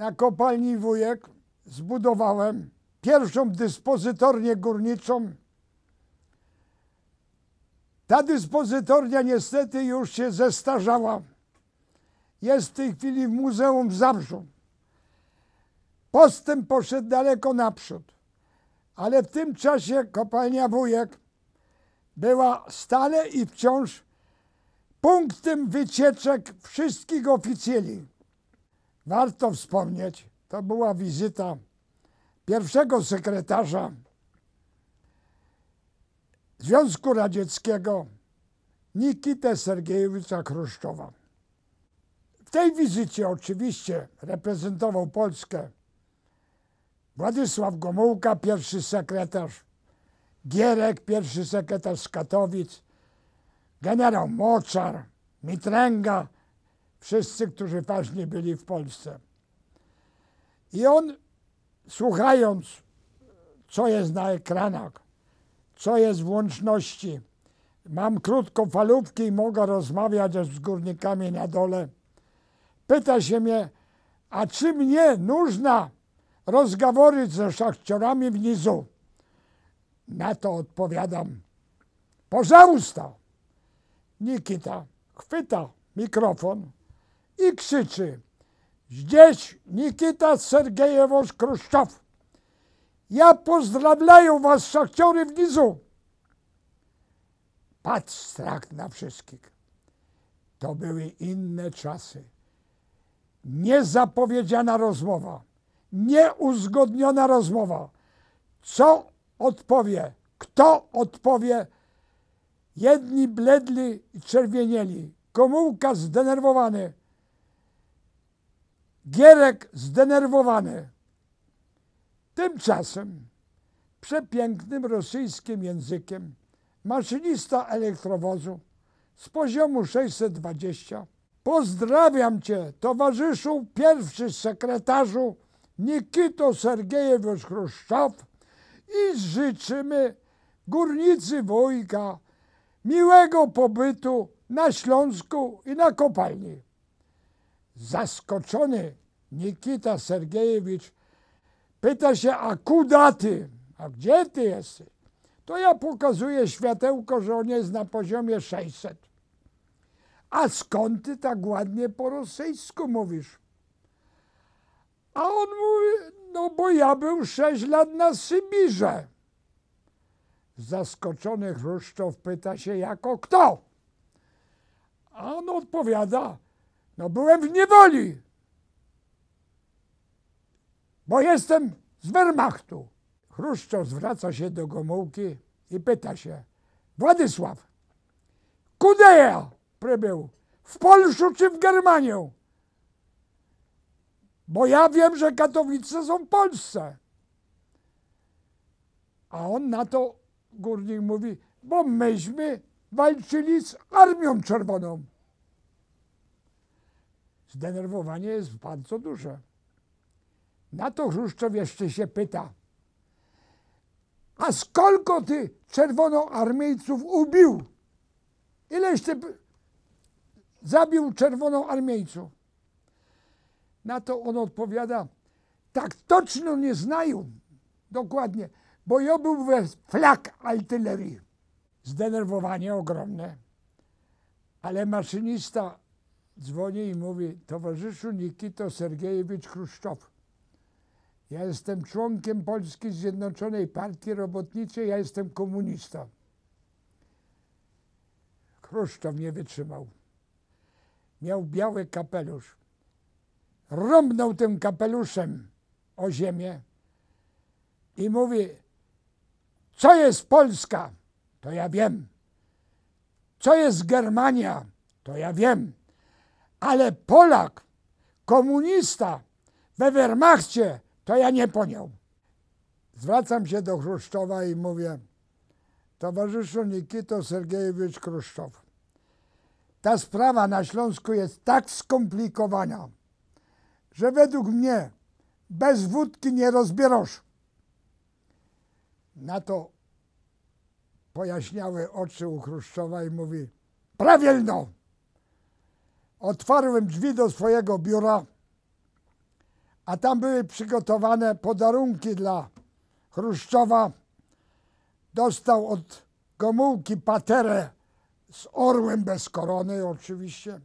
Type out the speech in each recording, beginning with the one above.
na kopalni Wujek zbudowałem pierwszą dyspozytornię górniczą. Ta dyspozytornia niestety już się zestarzała. Jest w tej chwili w Muzeum w Zabrzu. Postęp poszedł daleko naprzód, ale w tym czasie kopalnia Wujek była stale i wciąż punktem wycieczek wszystkich oficjeli warto wspomnieć, to była wizyta pierwszego sekretarza Związku Radzieckiego Nikite Sergiejewicza Chruszczowa. W tej wizycie oczywiście reprezentował Polskę Władysław Gomułka, pierwszy sekretarz, Gierek, pierwszy sekretarz z Katowic, generał Moczar, Mitręga, wszyscy, którzy ważni byli w Polsce. I on, słuchając, co jest na ekranach, co jest w łączności, mam falówki i mogę rozmawiać z górnikami na dole, pyta się mnie, a czy mnie można rozgaworyć ze szachciorami w nizu? Na to odpowiadam, pożałusta. Nikita chwyta mikrofon i krzyczy Здесь Nikita Сергеевич Хрущев. Ja поздравляю was, szachciory Gizu. Patrz strach na wszystkich. To były inne czasy. Niezapowiedziana rozmowa, nieuzgodniona rozmowa. Co odpowie? Kto odpowie? Jedni bledli i czerwienieli. Komułka zdenerwowany Gierek zdenerwowany. Tymczasem przepięknym rosyjskim językiem maszynista elektrowozu z poziomu 620 Pozdrawiam Cię, towarzyszu pierwszy sekretarzu Nikito Sergejewicz Chruszczow i życzymy górnicy wojka miłego pobytu na Śląsku i na kopalni. Zaskoczony Nikita Sergejewicz pyta się, a kuda ty? A gdzie ty jesteś? To ja pokazuję światełko, że on jest na poziomie 600. A skąd ty tak ładnie po rosyjsku mówisz? A on mówi, no bo ja był 6 lat na Sybirze. Zaskoczony Chruszczow pyta się, jako kto? A on odpowiada, no byłem w niewoli, bo jestem z Wehrmachtu. Chruszczow zwraca się do Gomułki i pyta się, Władysław, kudeja przybył, w Polszu czy w Germaniu? Bo ja wiem, że Katowice są w Polsce. A on na to górnik mówi, bo myśmy walczyli z Armią Czerwoną. Zdenerwowanie jest bardzo duże. Na to Chruszczow jeszcze się pyta. A skolko ty czerwonoarmiejców ubił? Ileś ty zabił czerwonoarmiejców? Na to on odpowiada, tak toczno nie znają, dokładnie, bo ja był we flak artylerii. Zdenerwowanie ogromne, ale maszynista dzwoni i mówi, towarzyszu Nikito Sergejewicz Chruszczow, ja jestem członkiem Polskiej Zjednoczonej Partii Robotniczej, ja jestem komunista. Chruszczow nie wytrzymał. Miał biały kapelusz. Rąbnął tym kapeluszem o ziemię i mówi, co jest Polska? To ja wiem. Co jest Germania? To ja wiem ale Polak, komunista we Wehrmachcie, to ja nie poniał. Zwracam się do Chruszczowa i mówię, towarzyszu Nikito Sergejewicz Chruszczow, ta sprawa na Śląsku jest tak skomplikowana, że według mnie bez wódki nie rozbierasz. Na to pojaśniały oczy u Chruszczowa i mówi, prawielno! Otwarłem drzwi do swojego biura, a tam były przygotowane podarunki dla Chruszczowa. Dostał od Gomułki paterę z orłem bez korony oczywiście.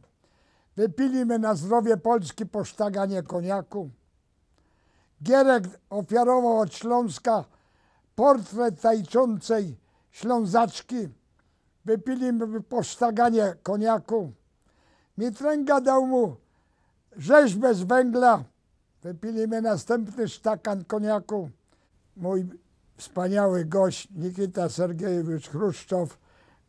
Wypiliśmy na zdrowie Polski po sztaganie koniaku. Gierek ofiarował od Śląska portret tajczącej Ślązaczki. Wypiliśmy po sztaganie koniaku. Mitręga dał mu rzeźbę z węgla. Wypiliśmy następny sztakan koniaku. Mój wspaniały gość Nikita Sergejewicz Chruszczow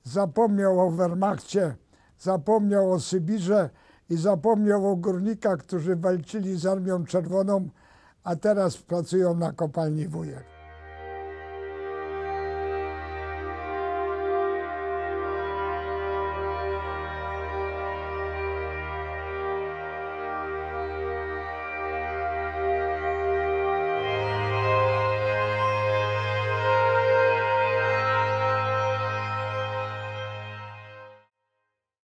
zapomniał o Wehrmachcie, zapomniał o Sybirze i zapomniał o górnikach, którzy walczyli z Armią Czerwoną, a teraz pracują na kopalni Wujek.